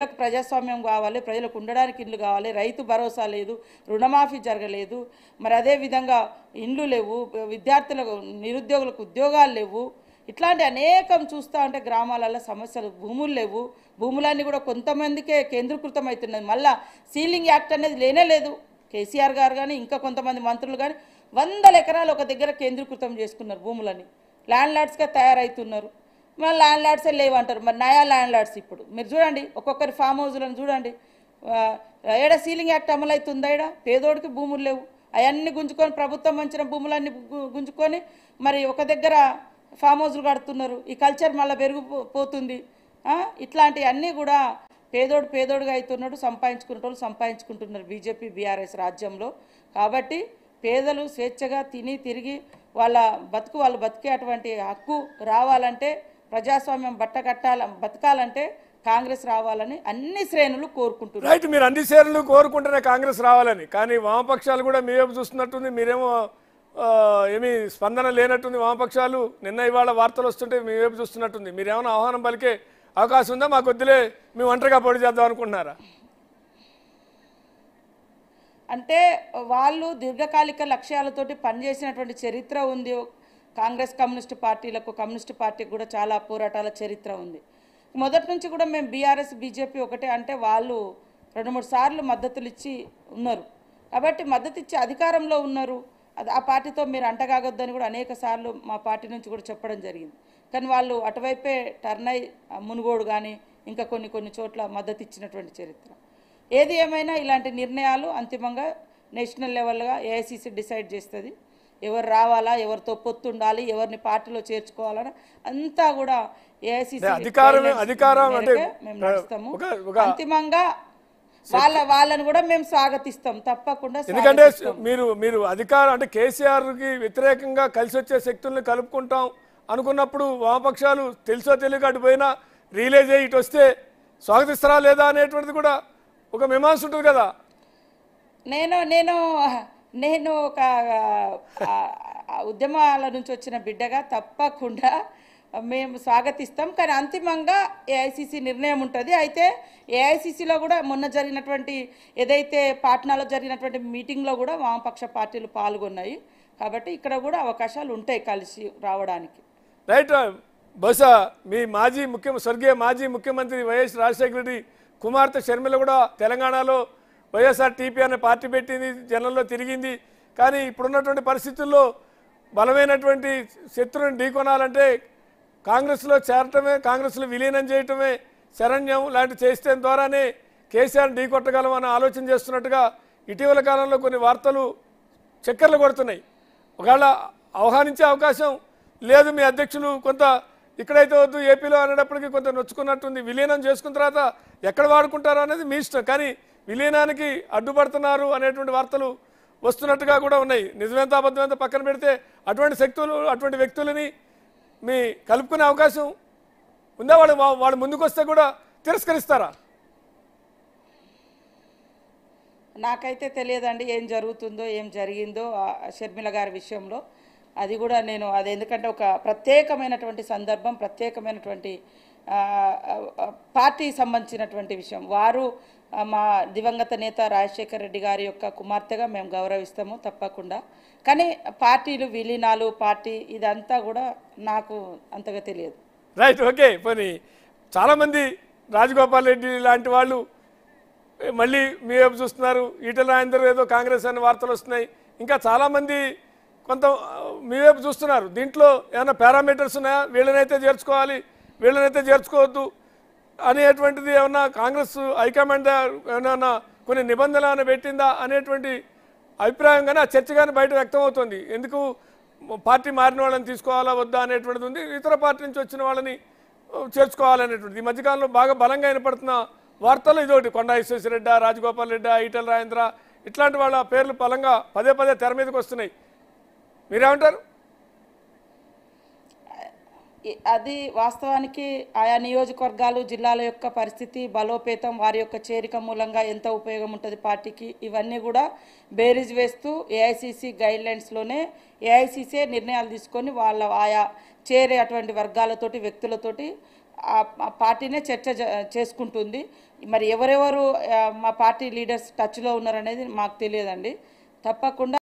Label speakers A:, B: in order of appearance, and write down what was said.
A: ప్రజలకు ప్రజాస్వామ్యం కావాలి ప్రజలకు ఉండడానికి ఇల్లు కావాలి రైతు భరోసా లేదు రుణమాఫీ జరగలేదు మరి అదేవిధంగా ఇండ్లు లేవు విద్యార్థులకు నిరుద్యోగులకు ఉద్యోగాలు లేవు ఇట్లాంటి అనేకం చూస్తూ ఉంటే గ్రామాలలో సమస్యలు భూములు లేవు భూములన్నీ కూడా కొంతమందికే కేంద్రీకృతం అవుతున్నది మళ్ళీ సీలింగ్ యాక్ట్ అనేది లేనే లేదు కేసీఆర్ గారు కానీ ఇంకా కొంతమంది మంత్రులు కానీ వందల ఎకరాలు ఒక దగ్గర కేంద్రీకృతం చేసుకున్నారు భూములని ల్యాండ్ లాడ్స్గా తయారవుతున్నారు వాళ్ళ ల్యాండ్ లాడ్సే లేవంటారు మరి నయా ల్యాండ్ లార్డ్స్ ఇప్పుడు మీరు చూడండి ఒక్కొక్కరి ఫామ్ హౌజ్లను చూడండి ఏడ సీలింగ్ యాక్ట్ అమలు అమలవుతుందా ఏడా పేదోడికి భూములు లేవు అవన్నీ గుంజుకొని ప్రభుత్వం వంచిన భూములన్నీ గుంజుకొని మరి ఒక దగ్గర ఫామ్ హౌజ్లు కడుతున్నారు ఈ కల్చర్ మళ్ళీ పెరిగిపోతుంది ఇట్లాంటివన్నీ కూడా పేదోడు పేదోడుగా అవుతున్నాడు వాళ్ళు సంపాదించుకుంటున్నారు బీజేపీ బీఆర్ఎస్ రాజ్యంలో కాబట్టి పేదలు స్వేచ్ఛగా తిని తిరిగి వాళ్ళ బతుకు వాళ్ళు బతికే అటువంటి హక్కు రావాలంటే ప్రజాస్వామ్యం కట్టాల బతకాలంటే కాంగ్రెస్ రావాలని అన్ని శ్రేణులు కోరుకుంటున్నారు రైట్ మీరు
B: అన్ని శ్రేణులు కోరుకుంటేనే కాంగ్రెస్ రావాలని కానీ వామపక్షాలు కూడా మీరేమో చూస్తున్నట్టుంది మీరేమో ఏమీ స్పందన లేనట్టుంది వామపక్షాలు నిన్న ఇవాళ వార్తలు వస్తుంటే మీ వైపు చూస్తున్నట్టుంది మీరేమైనా ఆహ్వానం పలికే అవకాశం ఉందా మా కొద్దిలే మేము ఒంటరిగా పోటీ చేద్దాం అనుకుంటున్నారా
A: అంటే వాళ్ళు దీర్ఘకాలిక లక్ష్యాలతోటి పనిచేసినటువంటి చరిత్ర ఉంది కాంగ్రెస్ కమ్యూనిస్ట్ పార్టీలకు కమ్యూనిస్ట్ పార్టీకి కూడా చాలా పోరాటాల చరిత్ర ఉంది మొదటి నుంచి కూడా మేము బీఆర్ఎస్ బీజేపీ ఒకటే అంటే వాళ్ళు రెండు మూడు సార్లు మద్దతులు ఇచ్చి ఉన్నారు కాబట్టి మద్దతు ఇచ్చి అధికారంలో ఉన్నారు అది ఆ పార్టీతో మీరు అంటగాగొద్దని కూడా అనేక సార్లు మా పార్టీ నుంచి కూడా చెప్పడం జరిగింది కానీ వాళ్ళు అటువైపే టర్న్ అయి మునుగోడు కానీ ఇంకా కొన్ని కొన్ని చోట్ల మద్దతు ఇచ్చినటువంటి చరిత్ర ఏది ఏమైనా ఇలాంటి నిర్ణయాలు అంతిమంగా నేషనల్ లెవెల్గా ఏఐసిసి డిసైడ్ చేస్తుంది ఎవరు రావాలా ఎవరితో పొత్తు ఉండాలి ఎవరిని పార్టీలో చేర్చుకోవాలని అంతా కూడా ఏఐసిసి అంతిమంగా వాళ్ళ వాళ్ళని కూడా మేము స్వాగతిస్తాం తప్పకుండా ఎందుకంటే
B: మీరు మీరు అధికారం అంటే కేసీఆర్కి వ్యతిరేకంగా కలిసి వచ్చే శక్తుల్ని కలుపుకుంటాం అనుకున్నప్పుడు వామపక్షాలు తెలుసో తెలియక అటుపోయినా పోయినా రియలైజ్ అయ్యి ఇటు వస్తే స్వాగతిస్తారా లేదా అనేటువంటిది కూడా ఒక మీమాంస ఉంటుంది కదా
A: నేను నేను నేను ఒక ఉద్యమాల నుంచి వచ్చిన బిడ్డగా తప్పకుండా మేము స్వాగతిస్తాం కానీ అంతిమంగా ఏఐసిసి నిర్ణయం ఉంటుంది అయితే ఏఐసిసిలో కూడా మొన్న జరిగినటువంటి ఏదైతే పాట్నాలో జరిగినటువంటి మీటింగ్లో కూడా వామపక్ష పార్టీలు పాల్గొన్నాయి కాబట్టి ఇక్కడ కూడా అవకాశాలు ఉంటాయి కలిసి రావడానికి
B: రైట్ బహుశా మీ మాజీ ముఖ్య స్వర్గీయ మాజీ ముఖ్యమంత్రి వైఎస్ రాజశేఖర రెడ్డి కుమార్తె షర్మిల కూడా తెలంగాణలో వైఎస్ఆర్ టీపీ అనే పార్టీ పెట్టింది జనంలో తిరిగింది కానీ ఇప్పుడున్నటువంటి పరిస్థితుల్లో బలమైనటువంటి శత్రువుని ఢీకొనాలంటే కాంగ్రెస్లో చేరటమే కాంగ్రెస్లో విలీనం చేయటమే శరణ్యం లాంటి చేస్తే ద్వారానే కేసీఆర్ ఢీకొట్టగలం అని ఆలోచన చేస్తున్నట్టుగా ఇటీవల కాలంలో కొన్ని వార్తలు చక్కెరలు కొడుతున్నాయి ఒకవేళ అవగాహనించే అవకాశం లేదు మీ అధ్యక్షులు కొంత ఇక్కడైతే వద్దు ఏపీలో అనేటప్పటికీ కొంత నొచ్చుకున్నట్టుంది విలీనం చేసుకున్న తర్వాత ఎక్కడ వాడుకుంటారో అనేది మీ ఇష్టం కానీ విలీనానికి అడ్డుపడుతున్నారు అనేటువంటి వార్తలు వస్తున్నట్టుగా కూడా ఉన్నాయి నిజమేంత అబద్ధమేంత పక్కన పెడితే అటువంటి శక్తులు అటువంటి వ్యక్తులని మీ కలుపుకునే అవకాశం ఉందా వాళ్ళు వాళ్ళు ముందుకు వస్తే కూడా తిరస్కరిస్తారా
A: నాకైతే తెలియదండి ఏం జరుగుతుందో ఏం జరిగిందో షర్మిల గారి విషయంలో అది కూడా నేను అది ఎందుకంటే ఒక ప్రత్యేకమైనటువంటి సందర్భం ప్రత్యేకమైనటువంటి పార్టీ సంబంధించినటువంటి విషయం వారు మా దివంగత నేత రాజశేఖర రెడ్డి గారి యొక్క కుమార్తెగా మేము గౌరవిస్తాము తప్పకుండా కానీ పార్టీలు విలీనాలు పార్టీ ఇదంతా కూడా నాకు
B: అంతగా తెలియదు రైట్ ఓకే పోనీ చాలామంది రాజగోపాల్ రెడ్డి లాంటి వాళ్ళు మళ్ళీ మీ వైపు చూస్తున్నారు ఈటల రాజేందర్ ఏదో కాంగ్రెస్ అనే వార్తలు వస్తున్నాయి ఇంకా చాలామంది కొంత మీ వైపు చూస్తున్నారు దీంట్లో ఏమైనా పారామీటర్స్ ఉన్నాయా వీళ్ళనైతే చేర్చుకోవాలి వీళ్ళనైతే చేర్చుకోవద్దు అనేటువంటిది ఏమన్నా కాంగ్రెస్ హైకమాండ్ ఏమన్నా కొన్ని నిబంధనలు పెట్టిందా అనేటువంటి అభిప్రాయం కానీ ఆ చర్చ కానీ బయట వ్యక్తమవుతుంది ఎందుకు పార్టీ మారిన వాళ్ళని తీసుకోవాలా వద్దా అనేటువంటిది ఉంది ఇతర పార్టీ నుంచి వచ్చిన వాళ్ళని చేర్చుకోవాలనేటువంటిది ఈ మధ్యకాలంలో బాగా బలంగా వినపడుతున్న వార్తలు ఇదొకటి కొండా విశ్వేశ్వరరెడ్డ రాజగోపాల్ రెడ్డి ఈటల రాజేంద్ర ఇట్లాంటి వాళ్ళ పేర్లు బలంగా పదే పదే తెర మీదకి వస్తున్నాయి మీరేమంటారు
A: అది వాస్తవానికి ఆయా నియోజకవర్గాలు జిల్లాల యొక్క పరిస్థితి బలోపేతం వారి యొక్క చేరిక మూలంగా ఎంత ఉపయోగం ఉంటుంది పార్టీకి ఇవన్నీ కూడా బేరీజ్ వేస్తూ ఏఐసిసి గైడ్లైన్స్లోనే ఏఐసిసే నిర్ణయాలు తీసుకొని వాళ్ళ ఆయా చేరే అటువంటి వర్గాలతోటి వ్యక్తులతోటి పార్టీనే చర్చ చేసుకుంటుంది మరి ఎవరెవరు మా పార్టీ లీడర్స్ టచ్లో ఉన్నారనేది మాకు తెలియదండి తప్పకుండా